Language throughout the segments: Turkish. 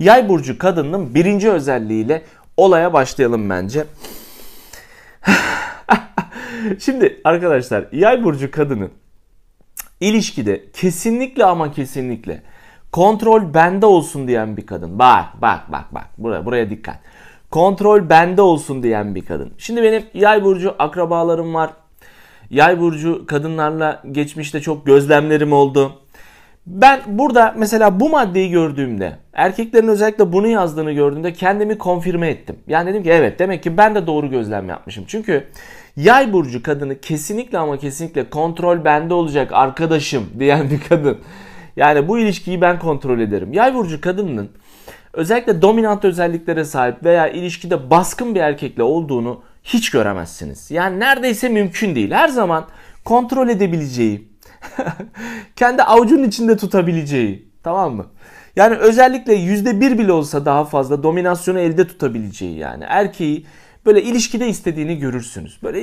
Yay burcu kadının birinci özelliğiyle olaya başlayalım bence. Şimdi arkadaşlar yay burcu kadının ilişkide kesinlikle ama kesinlikle kontrol bende olsun diyen bir kadın. Bak bak bak bak buraya, buraya dikkat. Kontrol bende olsun diyen bir kadın. Şimdi benim yay burcu akrabalarım var. Yay burcu kadınlarla geçmişte çok gözlemlerim oldu. Ben burada mesela bu maddeyi gördüğümde erkeklerin özellikle bunu yazdığını gördüğümde kendimi konfirme ettim. Yani dedim ki evet demek ki ben de doğru gözlem yapmışım. Çünkü yay burcu kadını kesinlikle ama kesinlikle kontrol bende olacak arkadaşım diyen bir kadın. Yani bu ilişkiyi ben kontrol ederim. Yay burcu kadının özellikle dominant özelliklere sahip veya ilişkide baskın bir erkekle olduğunu hiç göremezsiniz. Yani neredeyse mümkün değil. Her zaman kontrol edebileceği, kendi avucunun içinde tutabileceği. Tamam mı? Yani özellikle yüzde bir bile olsa daha fazla dominasyonu elde tutabileceği yani. Erkeği böyle ilişkide istediğini görürsünüz. Böyle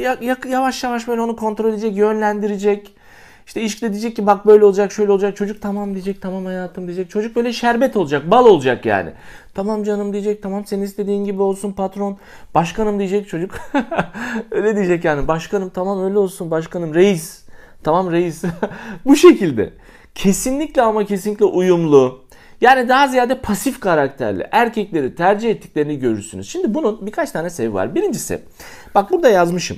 yavaş yavaş böyle onu kontrol edecek, yönlendirecek. İşte ilişkide diyecek ki bak böyle olacak, şöyle olacak. Çocuk tamam diyecek, tamam hayatım diyecek. Çocuk böyle şerbet olacak, bal olacak yani. Tamam canım diyecek, tamam senin istediğin gibi olsun patron. Başkanım diyecek çocuk. öyle diyecek yani. Başkanım tamam öyle olsun başkanım. Reis Tamam reis. Bu şekilde. Kesinlikle ama kesinlikle uyumlu. Yani daha ziyade pasif karakterli erkekleri tercih ettiklerini görürsünüz. Şimdi bunun birkaç tane sebebi var. Birincisi bak burada yazmışım.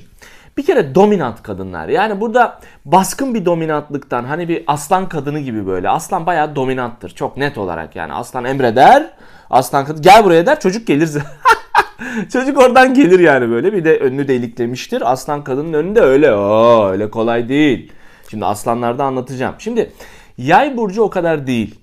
Bir kere dominant kadınlar. Yani burada baskın bir dominantlıktan hani bir aslan kadını gibi böyle. Aslan bayağı dominanttır. Çok net olarak yani. Aslan emreder. Aslan kadın gel buraya der çocuk gelir. Çocuk oradan gelir yani böyle. Bir de önünü deliklemiştir. Aslan kadının önünde öyle. Oo, öyle kolay değil. Şimdi aslanlarda anlatacağım. Şimdi yay burcu o kadar değil.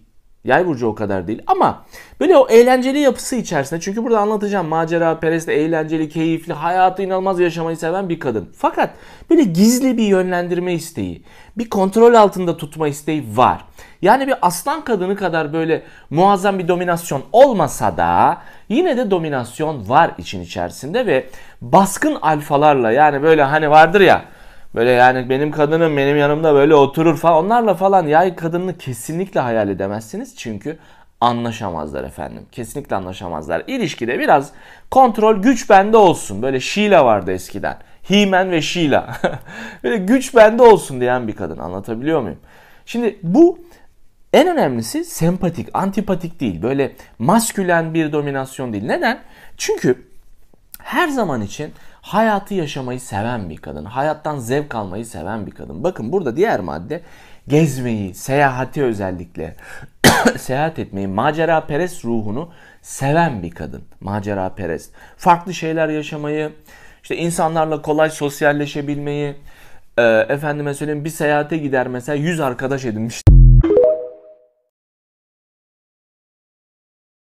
Yay burcu o kadar değil ama böyle o eğlenceli yapısı içerisinde çünkü burada anlatacağım macera perest eğlenceli, keyifli, hayatı inanılmaz yaşamayı seven bir kadın. Fakat böyle gizli bir yönlendirme isteği, bir kontrol altında tutma isteği var. Yani bir aslan kadını kadar böyle muazzam bir dominasyon olmasa da yine de dominasyon var için içerisinde ve baskın alfalarla yani böyle hani vardır ya Böyle yani benim kadınım benim yanımda böyle oturur falan. Onlarla falan yay kadını kesinlikle hayal edemezsiniz. Çünkü anlaşamazlar efendim. Kesinlikle anlaşamazlar. İlişkide biraz kontrol güç bende olsun. Böyle Şila vardı eskiden. Himen ve Şila. böyle güç bende olsun diyen bir kadın. Anlatabiliyor muyum? Şimdi bu en önemlisi sempatik, antipatik değil. Böyle maskülen bir dominasyon değil. Neden? Çünkü her zaman için hayatı yaşamayı seven bir kadın, hayattan zevk almayı seven bir kadın. Bakın burada diğer madde gezmeyi, seyahati özellikle seyahat etmeyi, macera peres ruhunu seven bir kadın. Macera peres. Farklı şeyler yaşamayı, işte insanlarla kolay sosyalleşebilmeyi, e, efendime söyleyeyim bir seyahate gider mesela 100 arkadaş edinmiş.